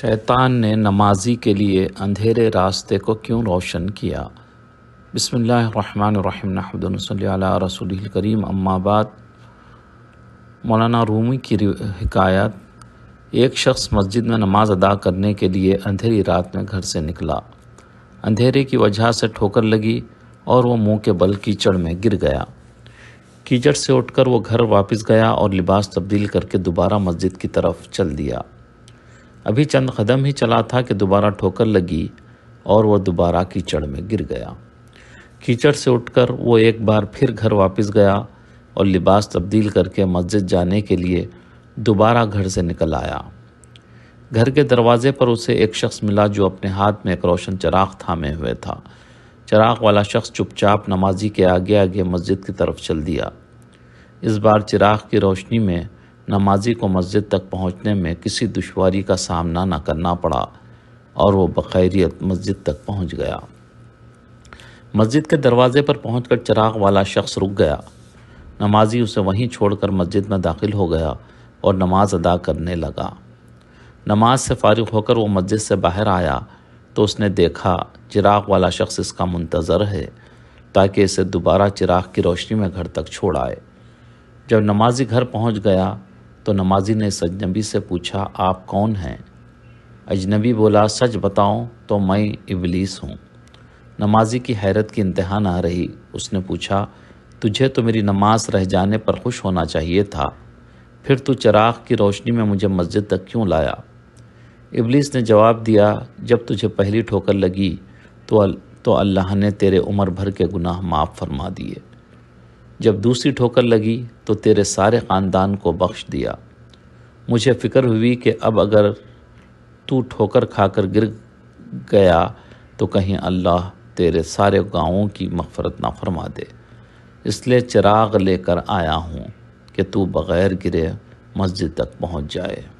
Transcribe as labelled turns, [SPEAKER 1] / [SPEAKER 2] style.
[SPEAKER 1] शैतान ने नमाजी के लिए अंधेरे रास्ते को क्यों रोशन किया बसमिल्ल रसूल करीम अम्माबाद मौलाना रूमी की हकायत एक शख्स मस्जिद में नमाज अदा करने के लिए अंधेरी रात में घर से निकला अंधेरे की वजह से ठोकर लगी और वो मुंह के बल कीचड़ में गिर गया कीचड़ से उठकर वो घर वापस गया और लिबास तब्दील करके दोबारा मस्जिद की तरफ चल दिया अभी चंद कदम ही चला था कि दोबारा ठोकर लगी और वह दोबारा कीचड़ में गिर गया कीचड़ से उठकर वो एक बार फिर घर वापस गया और लिबास तब्दील करके मस्जिद जाने के लिए दोबारा घर से निकल आया घर के दरवाजे पर उसे एक शख्स मिला जो अपने हाथ में एक रोशन चराग थामे हुए था चराग वाला शख्स चुपचाप नमाजी के आगे आगे मस्जिद की तरफ चल दिया इस बार चिराग की रोशनी में नमाजी को मस्जिद तक पहुंचने में किसी दुश्वारी का सामना न करना पड़ा और वो बखैरियत मस्जिद तक पहुंच गया मस्जिद के दरवाजे पर पहुंचकर चिराग वाला शख्स रुक गया नमाजी उसे वहीं छोड़कर मस्जिद में दाखिल हो गया और नमाज अदा करने लगा नमाज से फारिग होकर वो मस्जिद से बाहर आया तो उसने देखा चिराग वाला शख्स इसका मंतज़र है ताकि इसे दोबारा चिराग की रोशनी में घर तक छोड़ आए जब नमाजी घर पहुंच गया तो नमाजी ने इस अजनबी से पूछा आप कौन हैं अजनबी बोला सच बताओ तो मैं इबलीस हूँ नमाजी की हैरत की इंतहा ना रही उसने पूछा तुझे तो मेरी नमाज रह जाने पर खुश होना चाहिए था फिर तू चराग की रोशनी में मुझे मस्जिद तक क्यों लाया इबलीस ने जवाब दिया जब तुझे पहली ठोकर लगी तो अल, तो अल्लाह ने तेरे उम्र भर के गुनाह माफ़ फरमा दिए जब दूसरी ठोकर लगी तो तेरे सारे ख़ानदान को बख्श दिया मुझे फ़िक्र हुई कि अब अगर तू ठोकर खाकर गिर गया तो कहीं अल्लाह तेरे सारे गाँवों की मफ़रत ना फरमा दे इसलिए चिराग लेकर आया हूँ कि तू बग़ैर गिरे मस्जिद तक पहुँच जाए